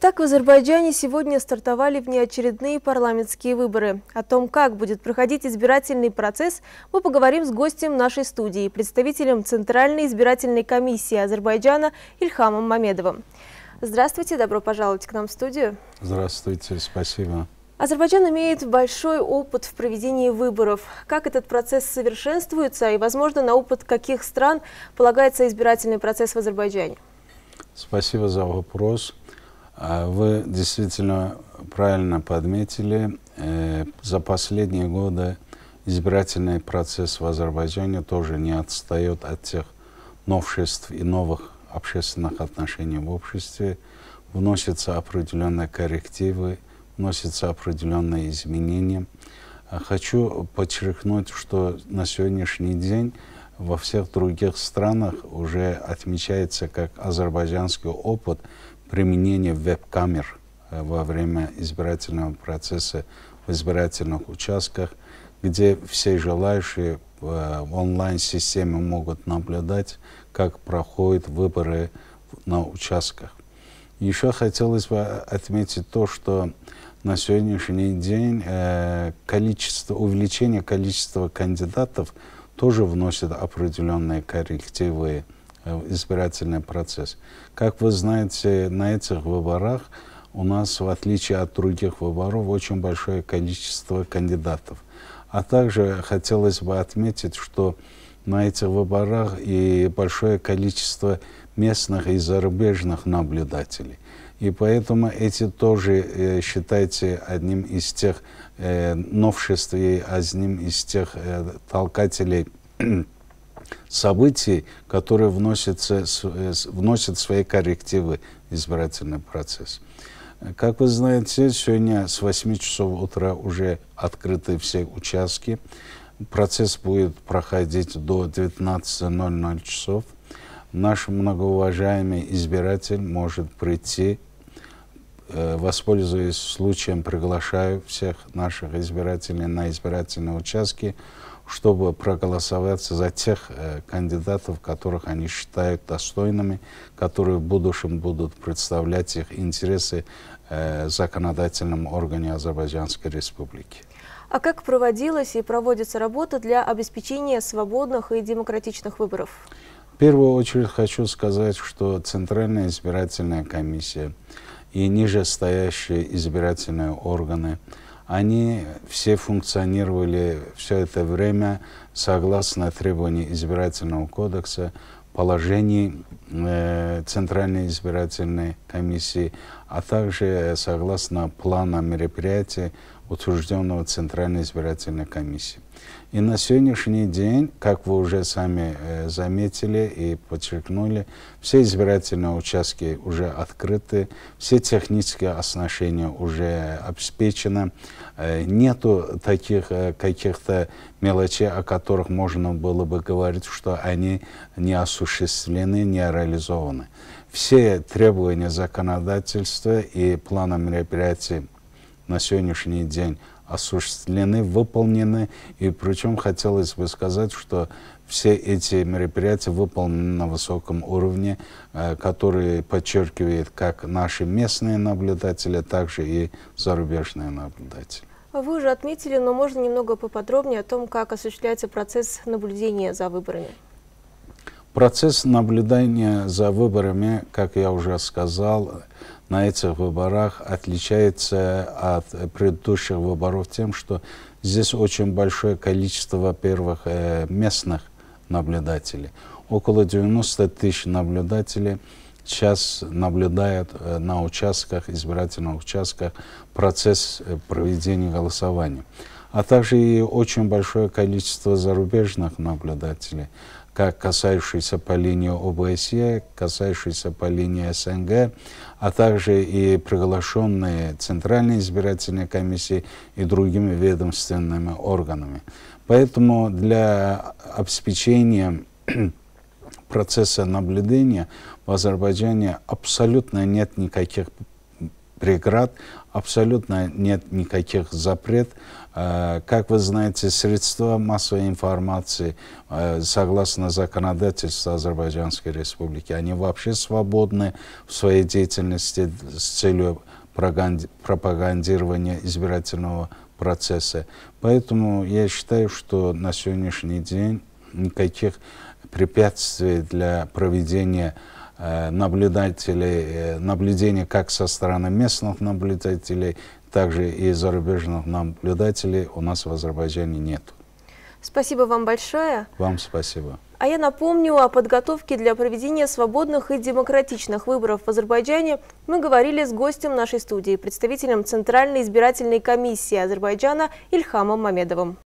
Так, в Азербайджане сегодня стартовали внеочередные парламентские выборы. О том, как будет проходить избирательный процесс, мы поговорим с гостем нашей студии, представителем Центральной избирательной комиссии Азербайджана Ильхамом Мамедовым. Здравствуйте, добро пожаловать к нам в студию. Здравствуйте, спасибо. Азербайджан имеет большой опыт в проведении выборов. Как этот процесс совершенствуется и, возможно, на опыт каких стран полагается избирательный процесс в Азербайджане? Спасибо за вопрос. А вы действительно правильно подметили, э, за последние годы избирательный процесс в Азербайджане тоже не отстает от тех новшеств и новых общественных отношений в обществе. Вносятся определенные коррективы, вносятся определенные изменения. А хочу подчеркнуть, что на сегодняшний день во всех других странах уже отмечается как азербайджанский опыт применение веб-камер э, во время избирательного процесса в избирательных участках, где все желающие в э, онлайн-системе могут наблюдать, как проходят выборы на участках. Еще хотелось бы э, отметить то, что на сегодняшний день количество, увеличение количества кандидатов тоже вносит определенные коррективы Э, избирательный процесс. Как вы знаете, на этих выборах у нас, в отличие от других выборов, очень большое количество кандидатов. А также хотелось бы отметить, что на этих выборах и большое количество местных и зарубежных наблюдателей. И поэтому эти тоже, э, считайте, одним из тех э, новшеств и одним из тех э, толкателей событий, которые вносят, вносят свои коррективы в избирательный процесс. Как вы знаете, сегодня с 8 часов утра уже открыты все участки. Процесс будет проходить до 19.00 часов. Наш многоуважаемый избиратель может прийти э, воспользуясь случаем, приглашаю всех наших избирателей на избирательные участки чтобы проголосовать за тех э, кандидатов, которых они считают достойными, которые в будущем будут представлять их интересы э, в законодательном органе Азербайджанской Республики. А как проводилась и проводится работа для обеспечения свободных и демократичных выборов? В первую очередь хочу сказать, что Центральная избирательная комиссия и нижестоящие избирательные органы они все функционировали все это время согласно требованиям избирательного кодекса, положений э, Центральной избирательной комиссии, а также согласно плана мероприятий, утвержденного Центральной избирательной комиссией. И на сегодняшний день, как вы уже сами э, заметили и подчеркнули, все избирательные участки уже открыты, все технические оснащения уже обеспечены. Э, нету таких э, каких-то мелочей, о которых можно было бы говорить, что они не осуществлены, не реализованы. Все требования законодательства и плана мероприятий на сегодняшний день осуществлены, выполнены. И причем хотелось бы сказать, что все эти мероприятия выполнены на высоком уровне, э, который подчеркивает как наши местные наблюдатели, так же и зарубежные наблюдатели. Вы уже отметили, но можно немного поподробнее о том, как осуществляется процесс наблюдения за выборами? Процесс наблюдения за выборами, как я уже сказал, на этих выборах отличается от предыдущих выборов тем, что здесь очень большое количество во первых э, местных наблюдателей. Около 90 тысяч наблюдателей сейчас наблюдают э, на участках, избирательных участках процесс э, проведения голосования а также и очень большое количество зарубежных наблюдателей, как касающиеся по линии ОБСЕ, касающиеся по линии СНГ, а также и приглашенные Центральной избирательной комиссии и другими ведомственными органами. Поэтому для обеспечения процесса наблюдения в Азербайджане абсолютно нет никаких преград, абсолютно нет никаких запрет. Э, как вы знаете, средства массовой информации, э, согласно законодательству Азербайджанской Республики, они вообще свободны в своей деятельности с целью пропагандирования избирательного процесса. Поэтому я считаю, что на сегодняшний день никаких препятствий для проведения Э, наблюдателей, э, наблюдения как со стороны местных наблюдателей, также и зарубежных наблюдателей у нас в Азербайджане нет. Спасибо вам большое. Вам спасибо. А я напомню, о подготовке для проведения свободных и демократичных выборов в Азербайджане мы говорили с гостем нашей студии, представителем Центральной избирательной комиссии Азербайджана Ильхамом Мамедовым.